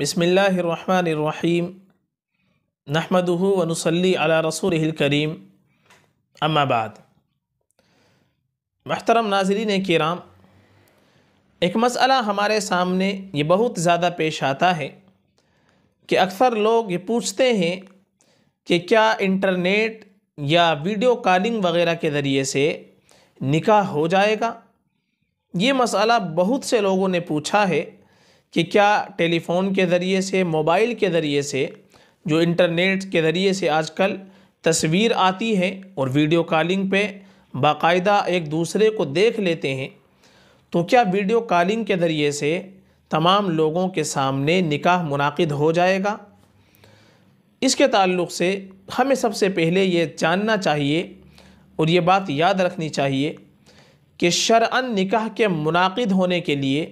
नहमदुहु व वनसली अला रसूल करीम अम्माबाद महतरम नाजरीन कराम एक मसला हमारे सामने ये बहुत ज़्यादा पेश आता है कि अक्सर लोग ये पूछते हैं कि क्या इंटरनेट या वीडियो कॉलिंग वगैरह के ज़रिए से निकाह हो जाएगा ये मसला बहुत से लोगों ने पूछा है कि क्या टेलीफ़ोन के ज़रिए से मोबाइल के ज़रिए से जो इंटरनेट के ज़रिए से आजकल तस्वीर आती है और वीडियो कॉलिंग पे बाकायदा एक दूसरे को देख लेते हैं तो क्या वीडियो कॉलिंग के ज़रिए से तमाम लोगों के सामने निकाह मुनद हो जाएगा इसके ताल्लुक़ से हमें सबसे पहले ये जानना चाहिए और ये बात याद रखनी चाहिए कि शरअन निकाह के मुनद होने के लिए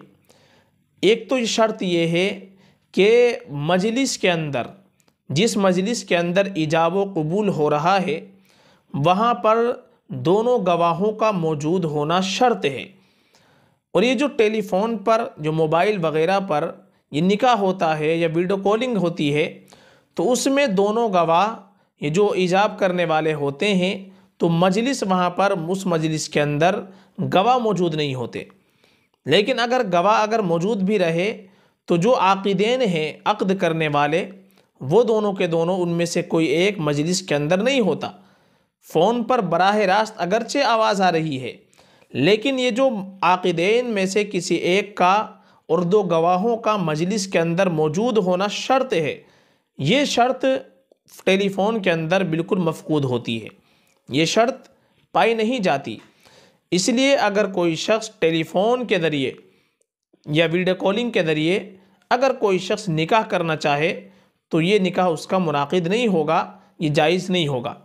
एक तो शर्त ये है कि मजलिस के अंदर जिस मजलिस के अंदर ईजाब कबूल हो रहा है वहाँ पर दोनों गवाहों का मौजूद होना शर्त है और ये जो टेलीफ़ोन पर जो मोबाइल वगैरह पर ये निकाह होता है या वीडियो कॉलिंग होती है तो उसमें दोनों गवाह ये जो ईजाब करने वाले होते हैं तो मजलिस वहाँ पर उस मजलिस के अंदर गवाह मौजूद नहीं होते लेकिन अगर गवाह अगर मौजूद भी रहे तो जो आकदेन हैं अक़द करने वाले वो दोनों के दोनों उनमें से कोई एक मजलिस के अंदर नहीं होता फ़ोन पर बराह रास्त अगरचे आवाज़ आ रही है लेकिन ये जो आकदेन में से किसी एक का और दो गवाहों का मजलिस के अंदर मौजूद होना शर्त है ये शर्त टेलीफ़ोन के अंदर बिल्कुल मफकूद होती है ये शर्त पाई नहीं जाती इसलिए अगर कोई शख्स टेलीफोन के ज़रिए या वीडियो कॉलिंग के ज़रिए अगर कोई शख्स निकाह करना चाहे तो ये निकाह उसका मुनद नहीं होगा ये जायज़ नहीं होगा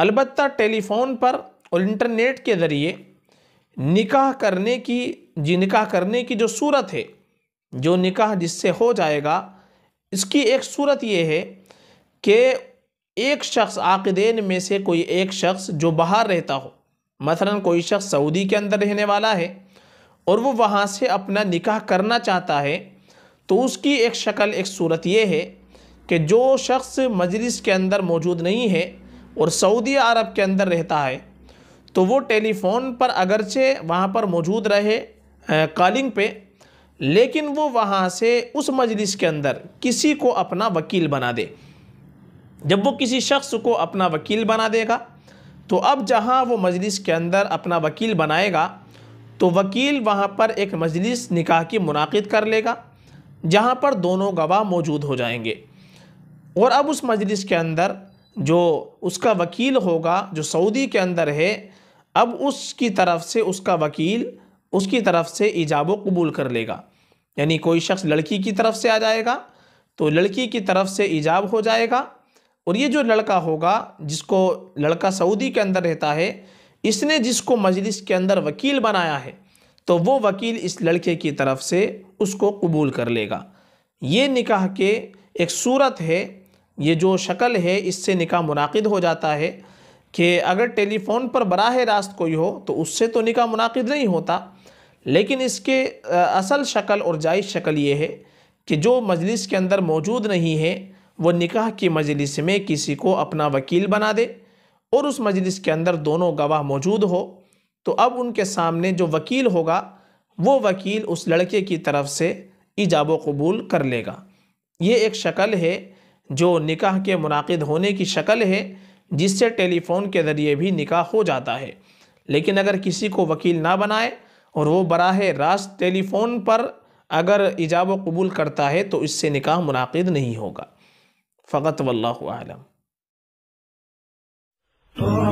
अलबत् टेलीफोन पर और इंटरनेट के ज़रिए निकाह करने की जी निकाह करने की जो सूरत है जो निकाह जिससे हो जाएगा इसकी एक सूरत ये है कि एक शख्स आकदेन में से कोई एक शख्स जो बाहर रहता हो मसला कोई शख्स सऊदी के अंदर रहने वाला है और वो वहाँ से अपना निकाह करना चाहता है तो उसकी एक शक्ल एक सूरत ये है कि जो शख्स मजलिस के अंदर मौजूद नहीं है और सऊदी अरब के अंदर रहता है तो वो टेलीफ़ोन पर अगरचे वहाँ पर मौजूद रहे कॉलिंग पे लेकिन वो वहाँ से उस मजलिस के अंदर किसी को अपना वकील बना दे जब वो किसी शख्स को अपना वकील बना देगा तो अब जहाँ वो मजलिस के अंदर अपना वकील बनाएगा तो वकील वहाँ पर एक मजलिस निकाह की मुनद कर लेगा जहाँ पर दोनों गवाह मौजूद हो जाएंगे और अब उस मजलिस के अंदर जो उसका वकील होगा जो सऊदी के अंदर है अब उसकी तरफ से उसका वकील उसकी तरफ से ईजाब कबूल कर लेगा यानी कोई शख्स लड़की की तरफ से आ जाएगा तो लड़की की तरफ से ईजाब हो जाएगा और ये जो लड़का होगा जिसको लड़का सऊदी के अंदर रहता है इसने जिसको मजलिस के अंदर वकील बनाया है तो वो वकील इस लड़के की तरफ से उसको कबूल कर लेगा ये निकाह के एक सूरत है ये जो शक्ल है इससे निकाह मुनद हो जाता है कि अगर टेलीफ़ोन पर बराह रास्त कोई हो तो उससे तो निकाह मुनद नहीं होता लेकिन इसके असल शक्ल और जायज़ शक्ल ये है कि जो मजलिस के अंदर मौजूद नहीं है वो निकाह की मजलिस में किसी को अपना वकील बना दे और उस मजलिस के अंदर दोनों गवाह मौजूद हो तो अब उनके सामने जो वकील होगा वो वकील उस लड़के की तरफ से ईजाब कबूल कर लेगा ये एक शक्ल है जो निकाह के मुनद होने की शक्ल है जिससे टेलीफ़ोन के ज़रिए भी निकाह हो जाता है लेकिन अगर किसी को वकील ना बनाए और वो बराह रास्त टेलीफ़ोन पर अगर ईजाब कबूल करता है तो इससे निकाह मुनद नहीं होगा فقط والله أعلم